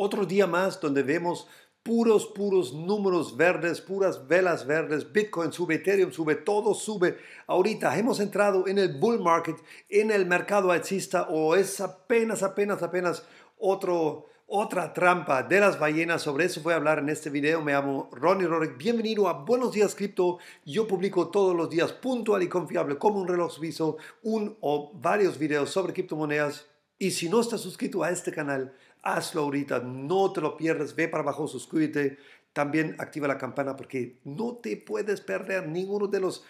Otro día más donde vemos puros, puros números verdes, puras velas verdes. Bitcoin sube, Ethereum sube, todo sube. Ahorita hemos entrado en el bull market, en el mercado alcista o es apenas, apenas, apenas otro, otra trampa de las ballenas. Sobre eso voy a hablar en este video. Me llamo Ronnie Rorick. Bienvenido a Buenos Días Cripto. Yo publico todos los días puntual y confiable como un reloj suizo, un o varios videos sobre criptomonedas. Y si no estás suscrito a este canal, hazlo ahorita, no te lo pierdas, ve para abajo, suscríbete, también activa la campana porque no te puedes perder ninguno de los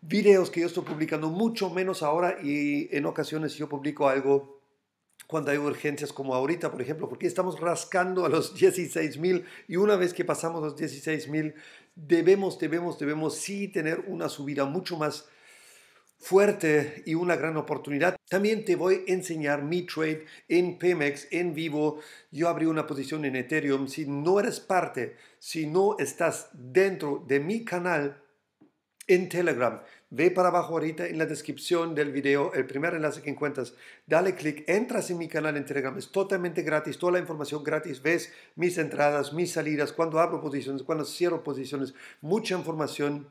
videos que yo estoy publicando, mucho menos ahora y en ocasiones yo publico algo cuando hay urgencias como ahorita, por ejemplo, porque estamos rascando a los 16 mil y una vez que pasamos los 16 mil, debemos, debemos, debemos sí tener una subida mucho más fuerte y una gran oportunidad. También te voy a enseñar mi trade en Pemex en vivo. Yo abrí una posición en Ethereum. Si no eres parte, si no estás dentro de mi canal en Telegram, ve para abajo ahorita en la descripción del video, el primer enlace que encuentras, dale clic, entras en mi canal en Telegram, es totalmente gratis, toda la información gratis, ves mis entradas, mis salidas, cuando abro posiciones, cuando cierro posiciones, mucha información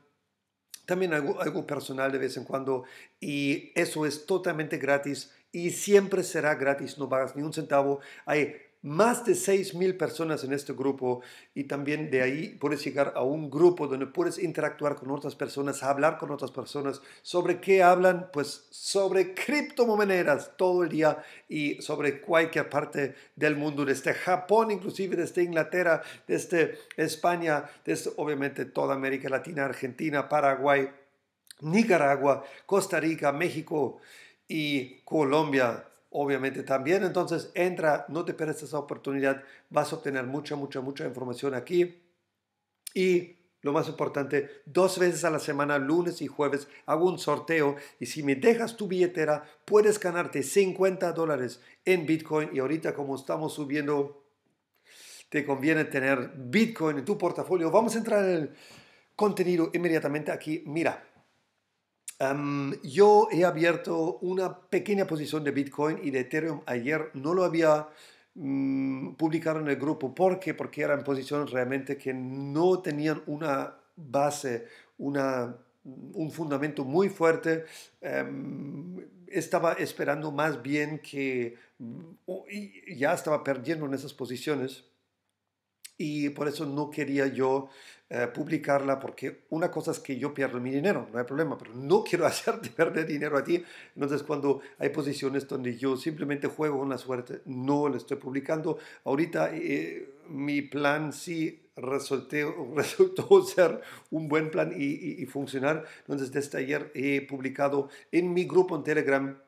también algo, personal de vez en cuando y eso es totalmente gratis y siempre será gratis, no pagas ni un centavo. Hay más de 6.000 personas en este grupo y también de ahí puedes llegar a un grupo donde puedes interactuar con otras personas, hablar con otras personas. ¿Sobre qué hablan? Pues sobre criptomonedas todo el día y sobre cualquier parte del mundo, desde Japón inclusive, desde Inglaterra, desde España, desde obviamente toda América Latina, Argentina, Paraguay, Nicaragua, Costa Rica, México y Colombia obviamente también. Entonces, entra, no te pierdas esa oportunidad, vas a obtener mucha, mucha, mucha información aquí. Y lo más importante, dos veces a la semana, lunes y jueves, hago un sorteo y si me dejas tu billetera, puedes ganarte 50 dólares en Bitcoin y ahorita como estamos subiendo, te conviene tener Bitcoin en tu portafolio. Vamos a entrar en el contenido inmediatamente aquí. Mira, yo he abierto una pequeña posición de Bitcoin y de Ethereum ayer. No lo había mm, publicado en el grupo. ¿Por qué? Porque eran posiciones realmente que no tenían una base, una, un fundamento muy fuerte. estaba esperando más bien que mm, y ya estaba perdiendo en esas posiciones y por eso no quería yo eh, publicarla porque una cosa es que yo pierdo mi dinero, no hay problema, pero no quiero hacerte perder dinero a ti. Entonces cuando hay posiciones donde yo simplemente juego con la suerte, no lo estoy publicando. Ahorita eh, mi plan sí resultó ser un buen plan y, y funcionar. Entonces desde ayer he publicado en mi grupo en Telegram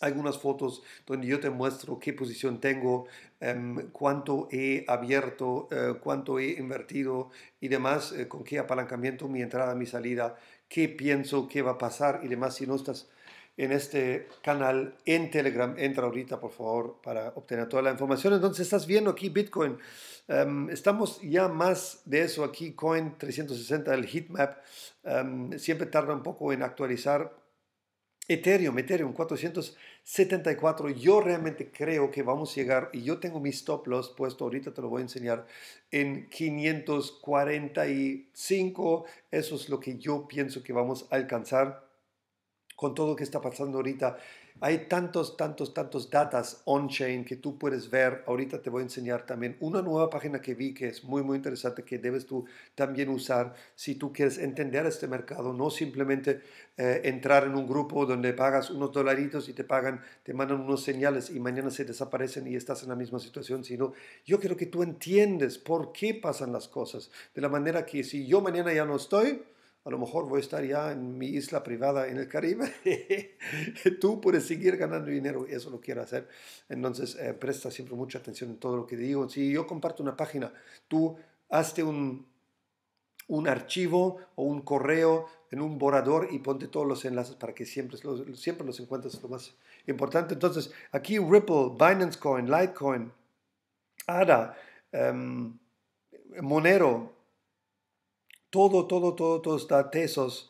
algunas fotos donde yo te muestro qué posición tengo, em, cuánto he abierto, eh, cuánto he invertido y demás, eh, con qué apalancamiento mi entrada, mi salida, qué pienso, qué va a pasar y demás. Si no estás en este canal en Telegram, entra ahorita por favor para obtener toda la información. Entonces estás viendo aquí Bitcoin. Em, estamos ya más de eso aquí, Coin 360, el heatmap. map, em, siempre tarda un poco en actualizar Ethereum, Ethereum 474, yo realmente creo que vamos a llegar, y yo tengo mis stop loss puesto, ahorita te lo voy a enseñar, en 545, eso es lo que yo pienso que vamos a alcanzar con todo lo que está pasando ahorita. Hay tantos, tantos, tantos datos on-chain que tú puedes ver. Ahorita te voy a enseñar también una nueva página que vi que es muy, muy interesante que debes tú también usar si tú quieres entender este mercado, no simplemente eh, entrar en un grupo donde pagas unos dolaritos y te pagan, te mandan unos señales y mañana se desaparecen y estás en la misma situación, sino yo quiero que tú entiendes por qué pasan las cosas, de la manera que si yo mañana ya no estoy, a lo mejor voy a estar ya en mi isla privada en el Caribe. Tú puedes seguir ganando dinero, y eso lo quiero hacer. Entonces, eh, presta siempre mucha atención en todo lo que digo. Si yo comparto una página, tú hazte un, un archivo o un correo en un borrador y ponte todos los enlaces para que siempre los, siempre los encuentres lo más importante. Entonces, aquí Ripple, Binance Coin, Litecoin, ADA, em, Monero, todo, todo, todo, todo está tesos.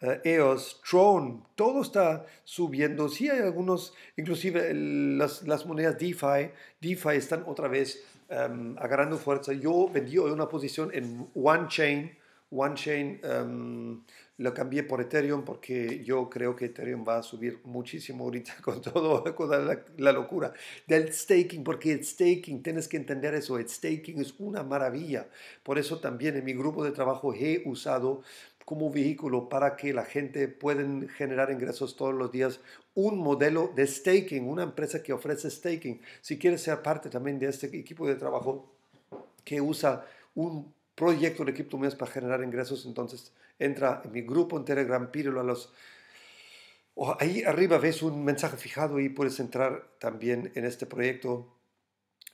Eh, EOS, Tron, todo está subiendo. Sí hay algunos, inclusive las, monedas DeFi, DeFi están otra vez em, agarrando fuerza. Yo vendí hoy una posición en OneChain, OneChain Chain em, lo cambié por Ethereum porque yo creo que Ethereum va a subir muchísimo ahorita con, todo, la, locura del staking, porque el staking, tienes que entender eso, el staking es una maravilla. Por eso también en mi grupo de trabajo he usado como vehículo para que la gente pueda generar ingresos todos los días un modelo de staking, una empresa que ofrece staking. Si quieres ser parte también de este equipo de trabajo que usa un proyecto de criptomonedas para generar ingresos, entonces entra en mi grupo en Telegram, pídelo a los... ahí arriba ves un mensaje fijado y puedes entrar también en este proyecto.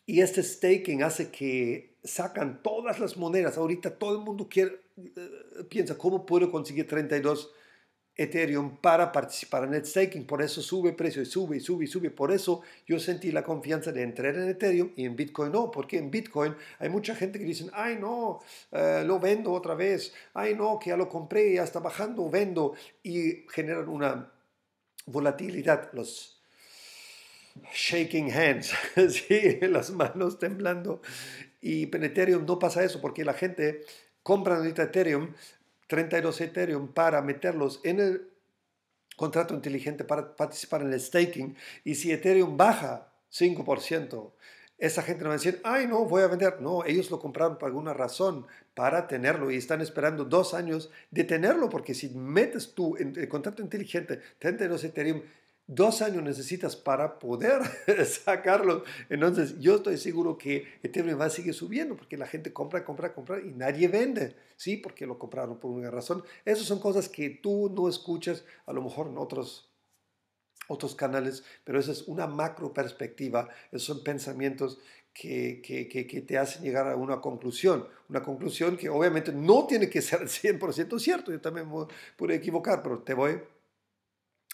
Y este staking hace que sacan todas las monedas. Ahorita todo el mundo quiere, eh, piensa, ¿cómo puedo conseguir 32 Ethereum para participar en el staking. Por eso sube precio y sube y sube y sube. Por eso yo sentí la confianza de entrar en Ethereum y en Bitcoin no, porque en Bitcoin hay mucha gente que dicen, ay no, eh, lo vendo otra vez, ay no, que ya lo compré, ya está bajando, vendo y generan una volatilidad, los shaking hands, las manos temblando. Y en Ethereum no pasa eso porque la gente compra ahorita Ethereum 32 Ethereum para meterlos en el contrato inteligente para participar en el staking. Y si Ethereum baja 5%, esa gente no va a decir, ay no, voy a vender. No, ellos lo compraron por alguna razón para tenerlo y están esperando dos años de tenerlo porque si metes tú en el contrato inteligente 32 Ethereum dos años necesitas para poder sacarlo. Entonces, yo estoy seguro que Ethereum va a seguir subiendo porque la gente compra, compra, compra y nadie vende, ¿sí? Porque lo compraron por una razón. Esas son cosas que tú no escuchas a lo mejor en otros otros canales, pero esa es una macro perspectiva, esos son pensamientos que, que, que, te hacen llegar a una conclusión, una conclusión que obviamente no tiene que ser 100% cierto, yo también me puedo equivocar, pero te voy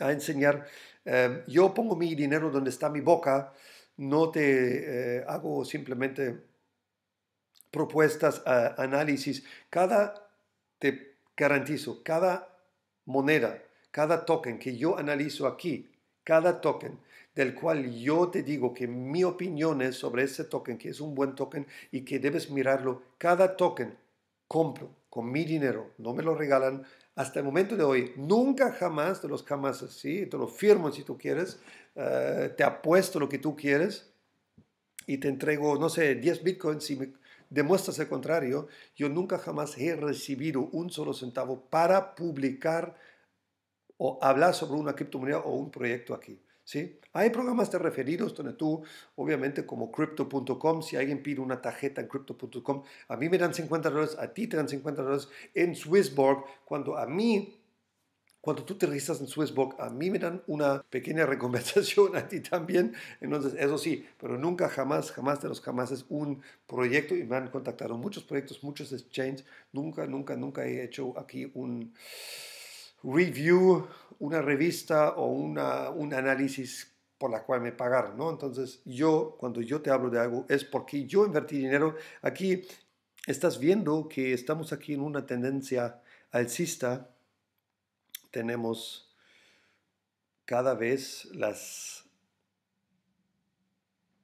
a enseñar, em, yo pongo mi dinero donde está mi boca, no te eh, hago simplemente propuestas, análisis. Cada, te garantizo, cada moneda, cada token que yo analizo aquí, cada token del cual yo te digo que mi opinión es sobre ese token, que es un buen token y que debes mirarlo, cada token compro con mi dinero, no me lo regalan, hasta el momento de hoy, nunca jamás, de los jamás así, te lo firmo si tú quieres, eh, te apuesto lo que tú quieres y te entrego, no sé, 10 bitcoins si me demuestras el contrario, yo nunca jamás he recibido un solo centavo para publicar o hablar sobre una criptomoneda o un proyecto aquí. ¿Sí? Hay programas de referidos donde tú, obviamente, como crypto.com, si alguien pide una tarjeta en crypto.com, a mí me dan 50 dólares, a ti te dan 50 dólares en Swissborg, cuando a mí cuando tú te registras en SwissBorg, a mí me dan una pequeña recompensación, a ti también. Entonces, eso sí, pero nunca, jamás, jamás de los jamás es un proyecto y me han contactado muchos proyectos, muchos exchanges. Nunca, nunca, nunca he hecho aquí un review, una revista o un análisis por la cual me pagar, ¿no? Entonces, yo, cuando yo te hablo de algo, es porque yo invertí dinero. Aquí estás viendo que estamos aquí en una tendencia alcista. Tenemos cada vez las,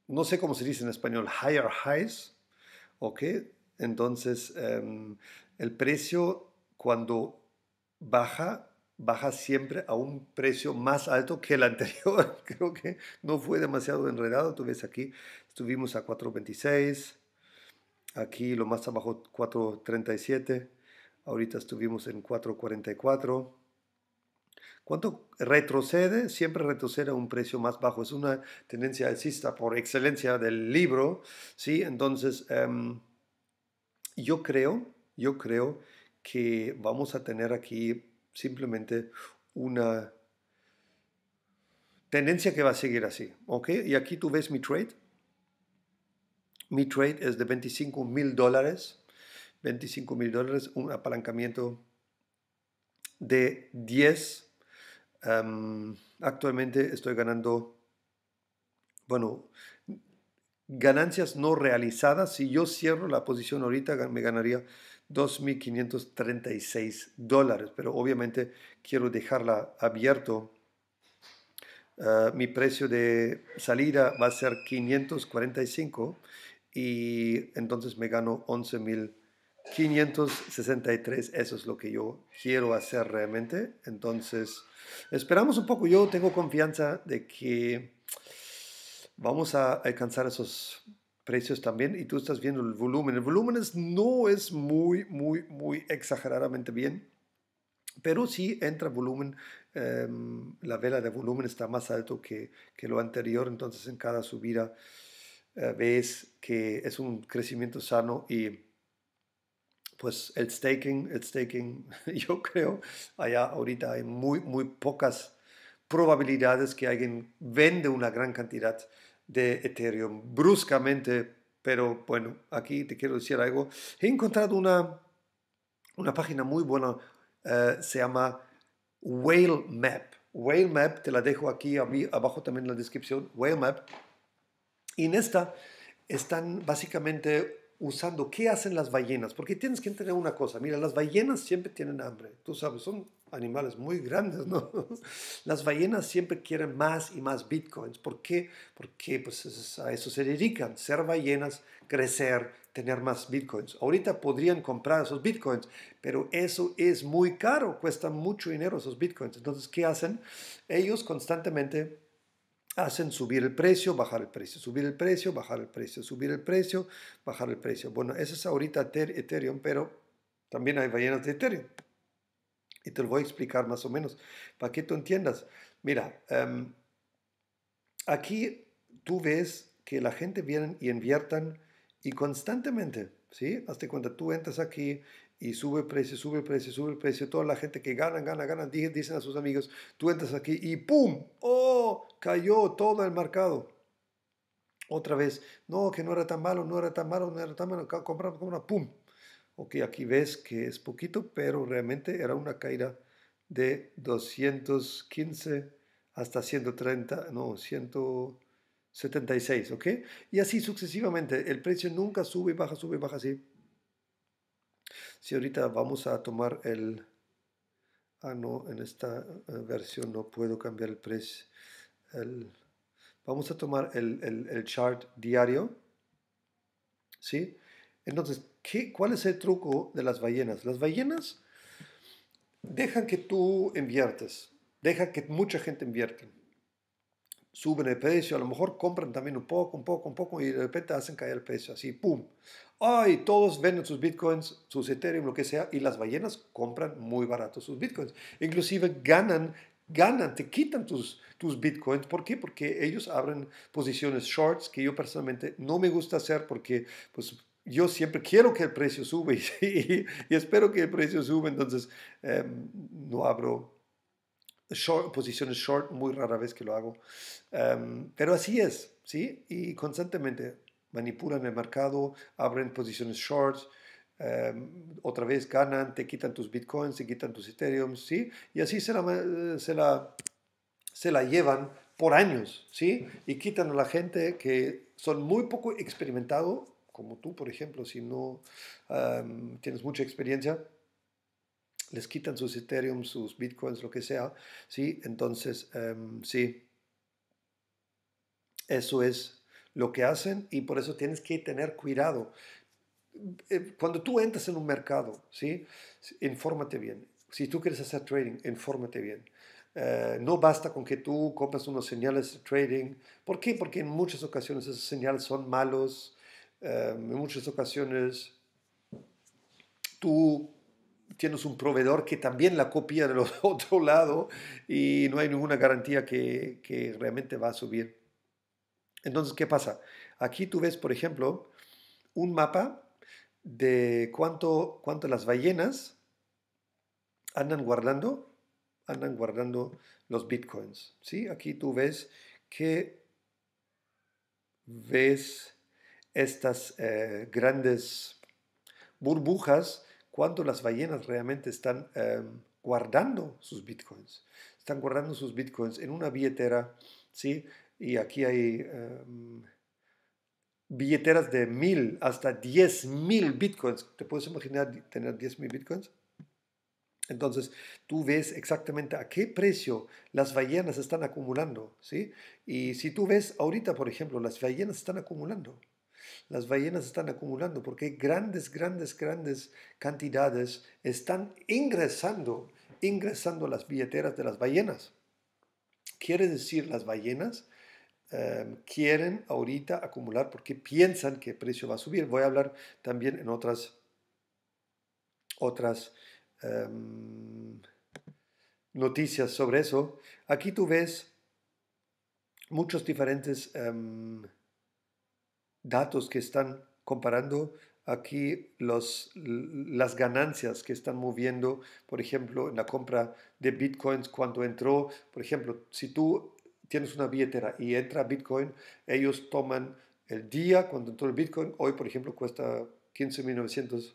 no sé cómo se dice en español, higher highs, ¿ok? Entonces, em, el precio cuando baja baja siempre a un precio más alto que el anterior. Creo que no fue demasiado enredado. Tú ves aquí, estuvimos a 4.26, aquí lo más abajo 4.37, ahorita estuvimos en 4.44. ¿Cuánto retrocede? Siempre retrocede a un precio más bajo. Es una tendencia alcista por excelencia del libro, ¿sí? Entonces, em, yo creo, yo creo que vamos a tener aquí simplemente una tendencia que va a seguir así. Y aquí tú ves mi trade. Mi trade es de 25 mil dólares. 25 mil dólares, un apalancamiento de 10. Em, actualmente estoy ganando, bueno, ganancias no realizadas. Si yo cierro la posición ahorita, me ganaría 2.536 dólares, pero obviamente quiero dejarla abierto. Ah, mi precio de salida va a ser 545 y entonces me gano 11.563. Eso es lo que yo quiero hacer realmente. Entonces, esperamos un poco. Yo tengo confianza de que vamos a alcanzar esos precios también y tú estás viendo el volumen. El volumen no es muy, muy, muy exageradamente bien, pero sí entra volumen. Em, la vela de volumen está más alto que, que lo anterior, entonces en cada subida eh, ves que es un crecimiento sano y pues el staking, el staking, yo creo, allá ahorita hay muy, muy pocas probabilidades que alguien vende una gran cantidad de Ethereum bruscamente, pero bueno, aquí te quiero decir algo. He encontrado una, una página muy buena, eh, se llama Whale Map. Whale Map, te la dejo aquí abajo también en la descripción, Whale Map. Y en esta están básicamente usando qué hacen las ballenas, porque tienes que entender una cosa, mira, las ballenas siempre tienen hambre, tú sabes, son animales muy grandes, ¿no? Las ballenas siempre quieren más y más bitcoins. ¿Por qué? Porque pues, a eso se dedican, ser ballenas, crecer, tener más bitcoins. Ahorita podrían comprar esos bitcoins, pero eso es muy caro, cuesta mucho dinero esos bitcoins. Entonces, ¿qué hacen? Ellos constantemente hacen subir el precio, bajar el precio, subir el precio, bajar el precio, subir el precio, bajar el precio. Bueno, eso es ahorita Ethereum, pero también hay ballenas de Ethereum. Y te lo voy a explicar más o menos para que tú entiendas. Mira, em, aquí tú ves que la gente viene y inviertan y constantemente, ¿sí? Hazte cuenta, tú entras aquí y sube el precio, sube el precio, sube el precio. Toda la gente que gana, gana, gana, dicen a sus amigos, tú entras aquí y ¡pum! ¡Oh! Cayó todo el mercado. Otra vez, no, que no era tan malo, no era tan malo, no era tan malo, compramos como una ¡pum! Ok, aquí ves que es poquito, pero realmente era una caída de 215 hasta 130, no, 176, ¿ok? Y así sucesivamente, el precio nunca sube, baja, sube, baja, así. Si ahorita vamos a tomar el... Ah, no, en esta eh, versión no puedo cambiar el precio. vamos a tomar el, el chart diario, ¿sí? Entonces, ¿qué, ¿cuál es el truco de las ballenas? Las ballenas dejan que tú inviertes, dejan que mucha gente invierta. Suben el precio, a lo mejor compran también un poco, un poco, un poco y de repente hacen caer el precio, así, ¡pum! ¡Ay! todos venden sus bitcoins, sus Ethereum, lo que sea, y las ballenas compran muy barato sus bitcoins. Inclusive ganan ganan, te quitan tus, tus bitcoins. ¿Por qué? Porque ellos abren posiciones shorts que yo personalmente no me gusta hacer porque pues, yo siempre quiero que el precio sube y, espero que el precio sube, entonces em, no abro posiciones short, muy rara vez que lo hago. Em, pero así es, ¿sí? Y constantemente manipulan el mercado, abren posiciones short, em, otra vez ganan, te quitan tus bitcoins, te quitan tus ethereum, ¿sí? Y así se la, se la, se la llevan por años, ¿sí? Y quitan a la gente que son muy poco experimentados como tú, por ejemplo, si no tienes mucha experiencia, les quitan sus Ethereum, sus Bitcoins, lo que sea, ¿sí? Entonces, em, sí, eso es lo que hacen y por eso tienes que tener cuidado. Eh, cuando tú entras en un mercado, ¿sí? Infórmate bien. Si tú quieres hacer trading, infórmate bien. Eh, no basta con que tú compres unos señales de trading. ¿Por qué? Porque en muchas ocasiones esas señales son malos, Em, en muchas ocasiones tú tienes un proveedor que también la copia del otro lado y no hay ninguna garantía que, realmente va a subir. Entonces, ¿qué pasa? Aquí tú ves, por ejemplo, un mapa de cuánto, cuánto las ballenas andan guardando, andan guardando los bitcoins. ¿sí? Aquí tú ves que ves estas eh, grandes burbujas, cuando las ballenas realmente están em, guardando sus bitcoins. Están guardando sus bitcoins en una billetera, ¿sí? Y aquí hay em, billeteras de mil hasta diez mil bitcoins. ¿Te puedes imaginar tener diez mil bitcoins? Entonces, tú ves exactamente a qué precio las ballenas están acumulando, ¿sí? Y si tú ves ahorita, por ejemplo, las ballenas están acumulando las ballenas están acumulando porque grandes, grandes, grandes cantidades están ingresando, ingresando a las billeteras de las ballenas. Quiere decir, las ballenas em, quieren ahorita acumular porque piensan que el precio va a subir. Voy a hablar también en otras, otras em, noticias sobre eso. Aquí tú ves muchos diferentes... Em, datos que están comparando aquí los, las ganancias que están moviendo, por ejemplo, en la compra de bitcoins cuando entró, por ejemplo, si tú tienes una billetera y entra bitcoin, ellos toman el día cuando entró el bitcoin, hoy por ejemplo cuesta 15.900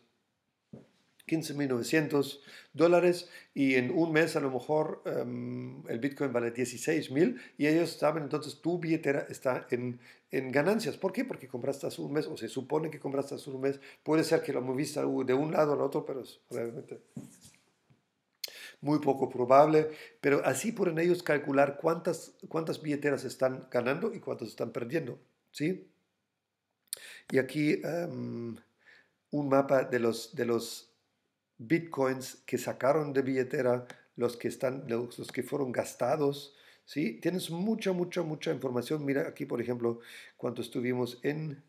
15.900 dólares y en un mes a lo mejor em, el Bitcoin vale 16.000 y ellos saben entonces tu billetera está en, ganancias. ¿Por qué? Porque compraste hace un mes o se supone que compraste hace un mes. Puede ser que lo moviste de un lado al otro, pero es realmente muy poco probable, pero así pueden ellos calcular cuántas, cuántas billeteras están ganando y cuántas están perdiendo. ¿sí? Y aquí em, un mapa de los, de los bitcoins que sacaron de billetera, los que, están, los, que fueron gastados. ¿sí? Tienes mucha, mucha, mucha información. Mira aquí, por ejemplo, cuánto estuvimos en...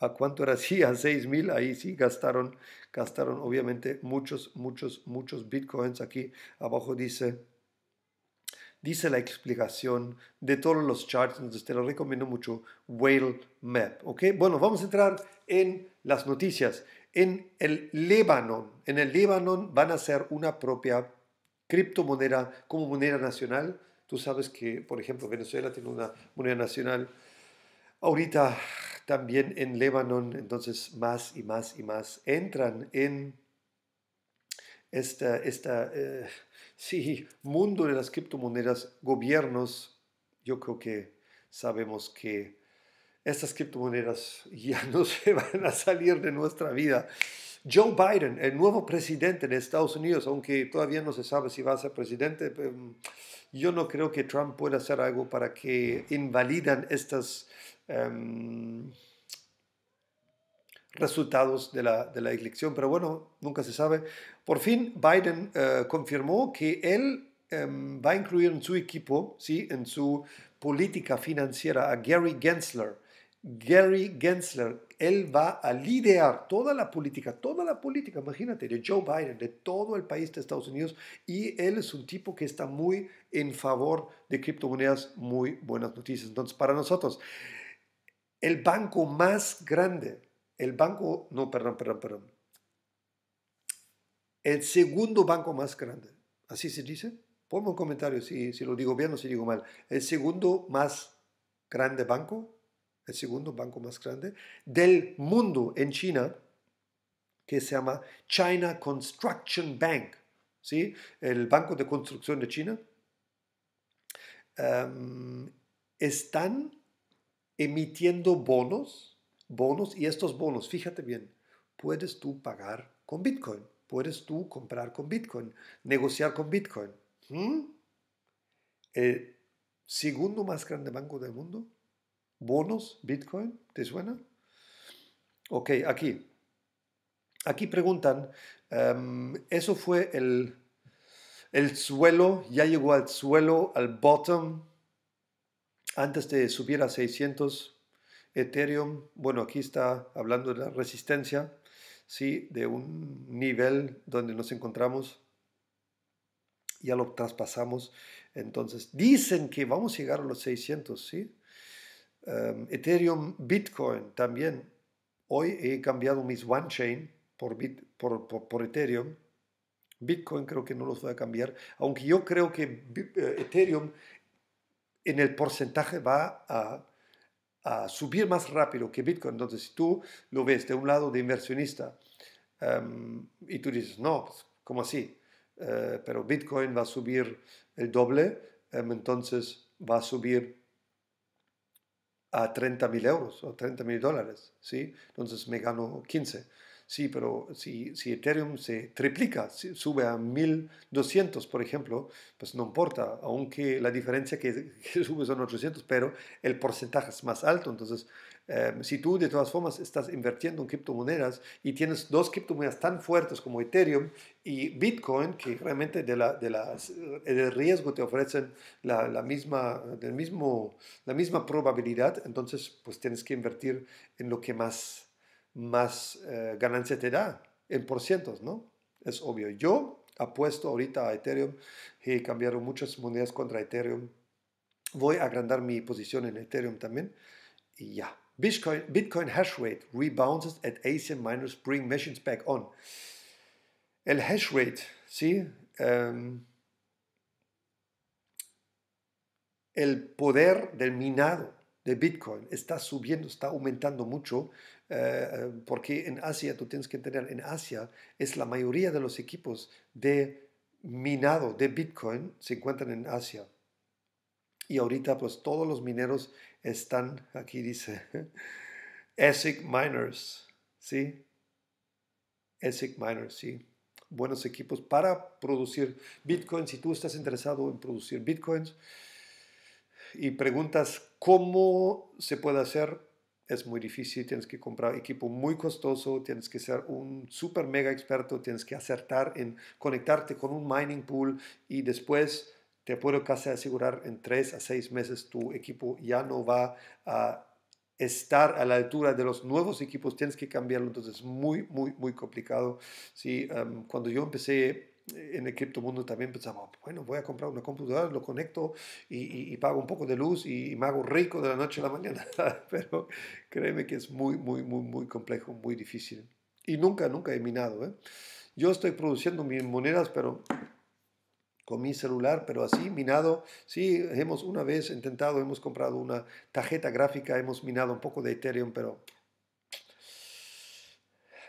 ¿A cuánto era? Sí, a 6.000. Ahí sí gastaron, gastaron obviamente muchos, muchos, muchos bitcoins. Aquí abajo dice dice la explicación de todos los charts, entonces te lo recomiendo mucho, Whale Map. okay Bueno, vamos a entrar en las noticias. En el Líbano, en el Líbano van a hacer una propia criptomoneda como moneda nacional. Tú sabes que, por ejemplo, Venezuela tiene una moneda nacional. Ahorita también en Líbano, entonces más y más y más entran en este esta eh, sí, mundo de las criptomonedas, gobiernos. Yo creo que sabemos que estas criptomonedas ya no se van a salir de nuestra vida. Joe Biden, el nuevo presidente de Estados Unidos, aunque todavía no se sabe si va a ser presidente, em, yo no creo que Trump pueda hacer algo para que invalidan estos em, resultados de la, de la, elección. Pero bueno, nunca se sabe. Por fin, Biden eh, confirmó que él em, va a incluir en su equipo, ¿sí? en su política financiera, a Gary Gensler Gary Gensler, él va a liderar toda la política, toda la política, imagínate, de Joe Biden, de todo el país de Estados Unidos, y él es un tipo que está muy en favor de criptomonedas, muy buenas noticias. Entonces, para nosotros, el banco más grande, el banco, no, perdón, perdón, perdón, el segundo banco más grande, así se dice, ponme un comentario si, lo digo bien o si lo digo mal, el segundo más grande banco el segundo banco más grande del mundo en China, que se llama China Construction Bank, ¿sí? el Banco de Construcción de China, em, están emitiendo bonos, bonos, y estos bonos, fíjate bien, puedes tú pagar con Bitcoin, puedes tú comprar con Bitcoin, negociar con Bitcoin. El segundo más grande banco del mundo bonos, Bitcoin, ¿te suena? Ok, aquí. Aquí preguntan, em, eso fue el, el suelo, ya llegó al suelo, al bottom, antes de subir a 600 Ethereum. Bueno, aquí está hablando de la resistencia, ¿sí? de un nivel donde nos encontramos. Ya lo traspasamos. Entonces, dicen que vamos a llegar a los 600, ¿sí? Em, Ethereum, Bitcoin también. Hoy he cambiado mis One por, por, Ethereum. Bitcoin creo que no los voy a cambiar, aunque yo creo que eh, Ethereum en el porcentaje va a, subir más rápido que Bitcoin. Entonces, si tú lo ves de un lado de inversionista em, y tú dices, no, como pues, ¿cómo así? Eh, pero Bitcoin va a subir el doble, em, entonces va a subir a 30.000 mil euros o 30.000 dólares, ¿sí? Entonces me gano 15. Sí, pero si, Ethereum se triplica, si sube a 1200, por ejemplo, pues no importa, aunque la diferencia que, sube son 800, pero el porcentaje es más alto. Entonces, eh, si tú de todas formas estás invirtiendo en criptomonedas y tienes dos criptomonedas tan fuertes como Ethereum y Bitcoin, que realmente de la, de las el riesgo te ofrecen la, la, misma, del mismo, la misma probabilidad, entonces pues tienes que invertir en lo que más más eh, ganancia te da en por cientos, ¿no? Es obvio. Yo apuesto ahorita a Ethereum, he cambiado muchas monedas contra Ethereum. Voy a agrandar mi posición en Ethereum también. Y ya. Bitcoin, hash rate rebounds at Asian miners bring machines back on. El hash rate, ¿sí? Em, el poder del minado de Bitcoin está subiendo, está aumentando mucho eh, eh, porque en Asia, tú tienes que entender, en Asia es la mayoría de los equipos de minado de Bitcoin se encuentran en Asia. Y ahorita pues todos los mineros están, aquí dice, ASIC Miners, ¿sí? ASIC Miners, ¿sí? Buenos equipos para producir Bitcoin. Si tú estás interesado en producir Bitcoins y preguntas cómo se puede hacer, es muy difícil, tienes que comprar equipo muy costoso, tienes que ser un super mega experto, tienes que acertar en conectarte con un mining pool y después te puedo casi asegurar en tres a seis meses tu equipo ya no va a estar a la altura de los nuevos equipos, tienes que cambiarlo, entonces es muy, muy, muy complicado. Sí, em, cuando yo empecé en el mundo también pensamos, bueno, voy a comprar una computadora, lo conecto y, pago un poco de luz y, me hago rico de la noche a la mañana. Pero créeme que es muy, muy, muy, muy complejo, muy difícil. Y nunca, nunca he minado. ¿eh? Yo estoy produciendo mis monedas, pero con mi celular, pero así minado. Sí, hemos una vez intentado, hemos comprado una tarjeta gráfica, hemos minado un poco de Ethereum, pero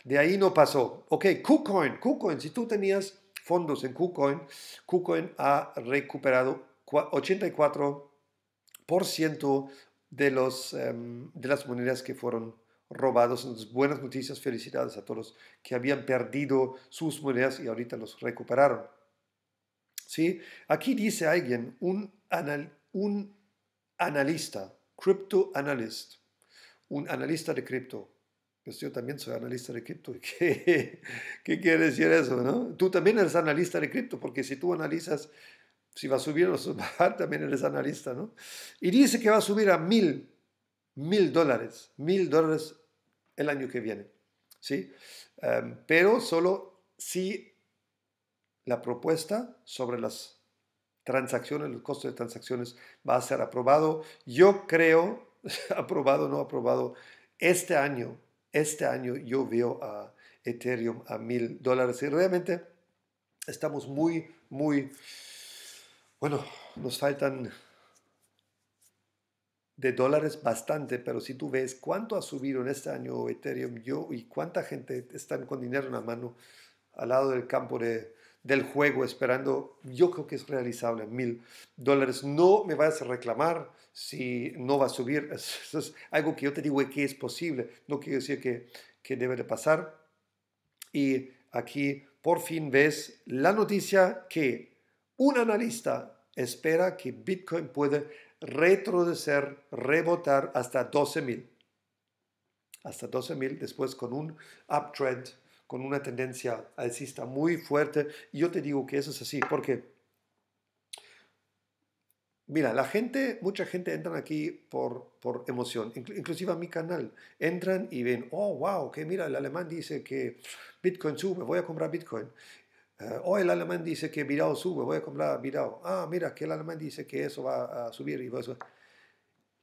de ahí no pasó. Ok, KuCoin, KuCoin, si tú tenías fondos en KuCoin, KuCoin ha recuperado 84% de, los, em, de las monedas que fueron robados. buenas noticias, felicidades a todos los que habían perdido sus monedas y ahorita los recuperaron. ¿Sí? Aquí dice alguien, un, un analista, crypto analyst, un analista de cripto, pues yo también soy analista de cripto. ¿Qué, quiere decir eso? ¿no? Tú también eres analista de cripto, porque si tú analizas si va a subir o bajar, también eres analista. ¿no? Y dice que va a subir a mil, mil dólares, mil dólares el año que viene. ¿sí? Em, pero solo si la propuesta sobre las transacciones, los costos de transacciones va a ser aprobado. Yo creo, aprobado o no aprobado, este año este año yo veo a Ethereum a mil dólares y realmente estamos muy, muy, bueno, nos faltan de dólares bastante, pero si tú ves cuánto ha subido en este año Ethereum yo y cuánta gente están con dinero en la mano al lado del campo de, del juego esperando, yo creo que es realizable, mil dólares. No me vas a reclamar si no va a subir. Eso es algo que yo te digo que es posible, no quiero decir que, que debe de pasar. Y aquí por fin ves la noticia que un analista espera que Bitcoin puede retroceder, rebotar hasta 12.000. Hasta 12.000 después con un uptrend con una tendencia alcista muy fuerte. Y yo te digo que eso es así, porque, mira, la gente, mucha gente entra aquí por, por emoción, inclusive a mi canal, entran y ven, oh, wow, que mira, el alemán dice que Bitcoin sube, voy a comprar Bitcoin. o eh, oh, el alemán dice que Virao sube, voy a comprar Virao. Ah, mira, que el alemán dice que eso va a subir y va a subir.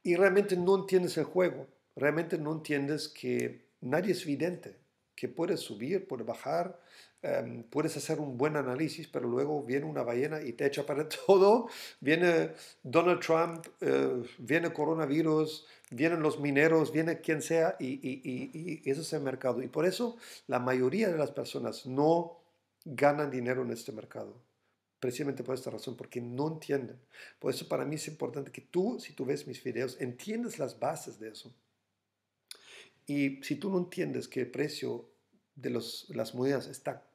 Y realmente no entiendes el juego, realmente no entiendes que nadie es vidente que puedes subir, puedes bajar, em, puedes hacer un buen análisis, pero luego viene una ballena y te echa para todo. Viene Donald Trump, eh, viene coronavirus, vienen los mineros, viene quien sea, y, y, y eso es el mercado. Y por eso la mayoría de las personas no ganan dinero en este mercado precisamente por esta razón, porque no entienden. Por eso para mí es importante que tú, si tú ves mis videos, entiendas las bases de eso. Y si tú no entiendes que el precio de los, las monedas está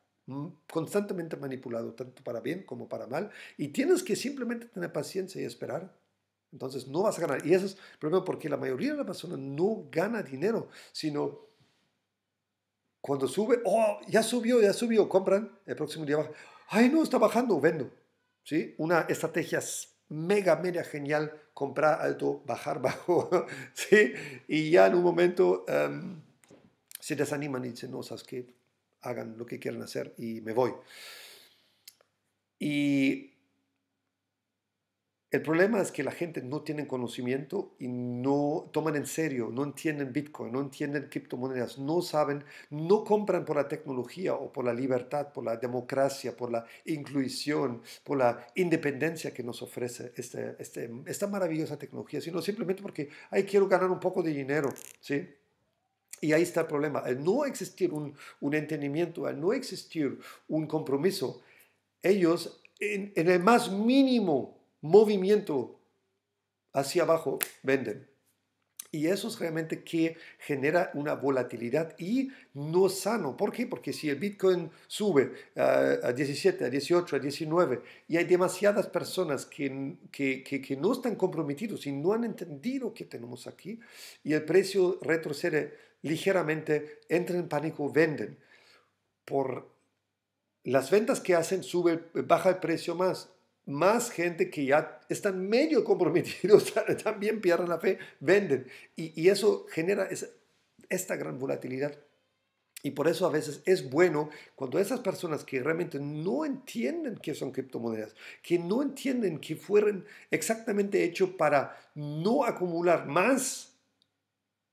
constantemente manipulado, tanto para bien como para mal, y tienes que simplemente tener paciencia y esperar, entonces no vas a ganar. Y eso es el problema porque la mayoría de las personas no gana dinero, sino cuando sube, oh, ya subió, ya subió, compran, el próximo día baja, ay no, está bajando, vendo. ¿Sí? Una estrategia mega, media genial, comprar alto, bajar bajo, ¿sí? Y ya en un momento em, se desaniman y dicen, no, sabes que hagan lo que quieran hacer y me voy. Y el problema es que la gente no tiene conocimiento y no toman en serio, no entienden Bitcoin, no entienden criptomonedas, no saben, no compran por la tecnología o por la libertad, por la democracia, por la inclusión, por la independencia que nos ofrece este, este esta maravillosa tecnología, sino simplemente porque, ahí quiero ganar un poco de dinero, ¿sí? Y ahí está el problema. al no existir un, entendimiento, al no existir un compromiso, ellos en, en el más mínimo movimiento hacia abajo venden. Y eso es realmente que genera una volatilidad y no sano. ¿Por qué? Porque si el Bitcoin sube eh, a 17, a 18, a 19 y hay demasiadas personas que, que, que, no están comprometidos y no han entendido que tenemos aquí y el precio retrocede ligeramente, entran en pánico, venden. Por las ventas que hacen, sube, baja el precio más más gente que ya están medio comprometidos también pierden la fe, venden. Y, y eso genera esta gran volatilidad. Y por eso a veces es bueno cuando esas personas que realmente no entienden qué son criptomonedas, que no entienden que fueron exactamente hechos para no acumular más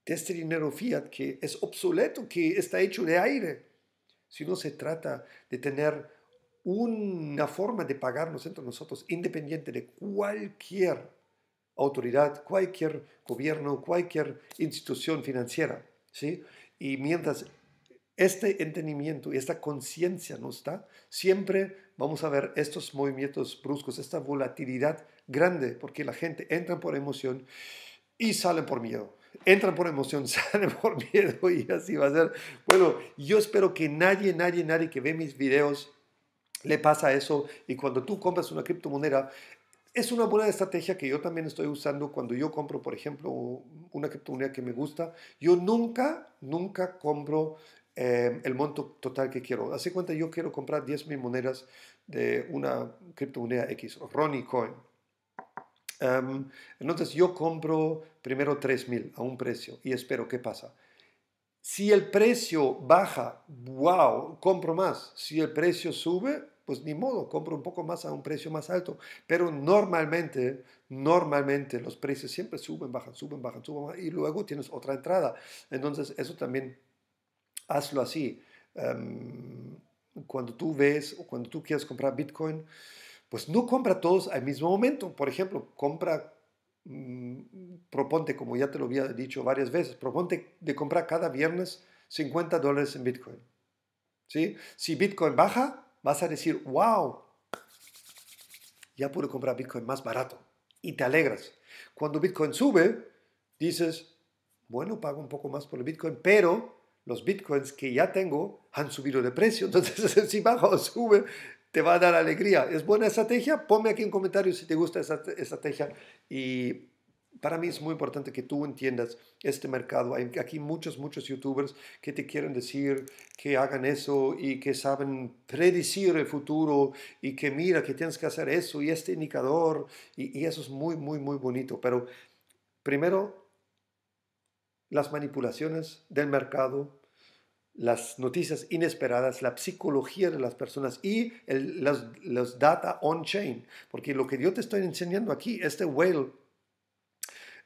de este dinero fiat que es obsoleto, que está hecho de aire, Si no se trata de tener una forma de pagarnos entre nosotros independiente de cualquier autoridad, cualquier gobierno, cualquier institución financiera. ¿sí? Y mientras este entendimiento y esta conciencia no está, siempre vamos a ver estos movimientos bruscos, esta volatilidad grande, porque la gente entra por emoción y sale por miedo. Entran por emoción, salen por miedo y así va a ser. Bueno, yo espero que nadie, nadie, nadie que ve mis videos le pasa eso y cuando tú compras una criptomoneda, es una buena estrategia que yo también estoy usando cuando yo compro, por ejemplo, una criptomoneda que me gusta. Yo nunca, nunca compro eh, el monto total que quiero. Hace cuenta, yo quiero comprar 10.000 mil monedas de una criptomoneda X, Ronnie Coin. Em, entonces yo compro primero 3.000 a un precio y espero qué pasa. Si el precio baja, wow, compro más. Si el precio sube, pues ni modo, compro un poco más a un precio más alto. Pero normalmente, normalmente los precios siempre suben, bajan, suben, bajan, suben, y luego tienes otra entrada. Entonces, eso también hazlo así. Em, cuando tú ves o cuando tú quieres comprar Bitcoin, pues no compra todos al mismo momento. Por ejemplo, compra, mm, proponte, como ya te lo había dicho varias veces, proponte de comprar cada viernes 50 dólares en Bitcoin. ¿Sí? Si Bitcoin baja, vas a decir, wow, ya pude comprar Bitcoin más barato. Y te alegras. Cuando Bitcoin sube, dices, bueno, pago un poco más por el Bitcoin, pero los Bitcoins que ya tengo han subido de precio. Entonces, si baja o sube, te va a dar alegría. ¿Es buena estrategia? Ponme aquí en comentarios si te gusta esa estrategia y para mí es muy importante que tú entiendas este mercado. Hay aquí muchos, muchos youtubers que te quieren decir que hagan eso y que saben predecir el futuro y que mira que tienes que hacer eso y este indicador y, eso es muy, muy, muy bonito. Pero primero, las manipulaciones del mercado las noticias inesperadas, la psicología de las personas y el, los, los data on-chain. Porque lo que yo te estoy enseñando aquí, este whale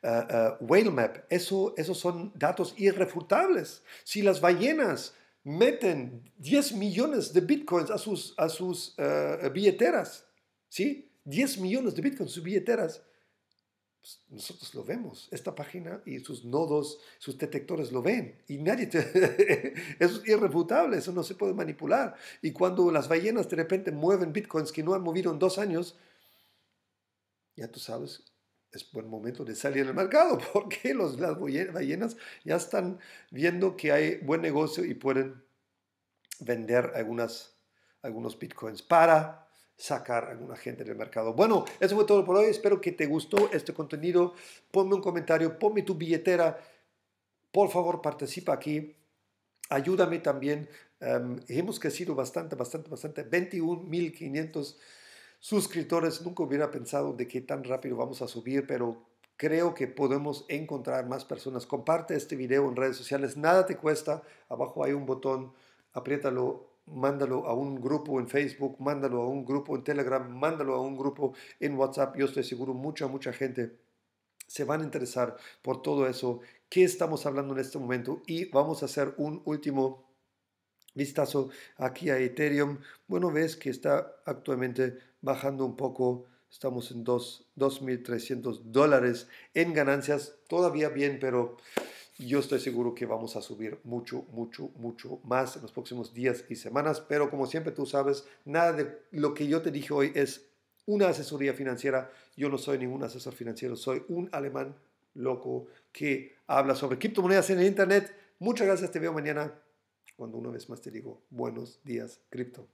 eh, eh, whale map. Eso, esos son datos irrefutables. Si las ballenas meten 10 millones de bitcoins a sus, a sus eh, billeteras, ¿sí? 10 millones de bitcoins a sus billeteras, pues, nosotros lo vemos, esta página y sus nodos, sus detectores lo ven y nadie te... eso es irrefutable, eso no se puede manipular. Y cuando las ballenas de repente mueven bitcoins que no han movido en dos años, ya tú sabes es buen momento de salir al mercado porque los, las ballenas ya están viendo que hay buen negocio y pueden vender algunas, algunos bitcoins para sacar a alguna gente del mercado. Bueno, eso fue todo por hoy. Espero que te gustó este contenido. Ponme un comentario, ponme tu billetera. Por favor, participa aquí. Ayúdame también. Em, hemos crecido bastante, bastante, bastante. 21.500 suscriptores. Nunca hubiera pensado de qué tan rápido vamos a subir, pero creo que podemos encontrar más personas. Comparte este video en redes sociales, nada te cuesta. Abajo hay un botón, apriétalo, mándalo a un grupo en Facebook, mándalo a un grupo en Telegram, mándalo a un grupo en WhatsApp. Yo estoy seguro, mucha, mucha gente se van a interesar por todo eso. que estamos hablando en este momento? Y vamos a hacer un último vistazo aquí a Ethereum, bueno, ves que está actualmente bajando un poco, estamos en 2.300 dólares en ganancias, todavía bien, pero yo estoy seguro que vamos a subir mucho, mucho, mucho más en los próximos días y semanas, pero como siempre tú sabes, nada de lo que yo te dije hoy es una asesoría financiera, yo no soy ningún asesor financiero, soy un alemán loco que habla sobre criptomonedas en el Internet. Muchas gracias, te veo mañana cuando una vez más te digo buenos días cripto.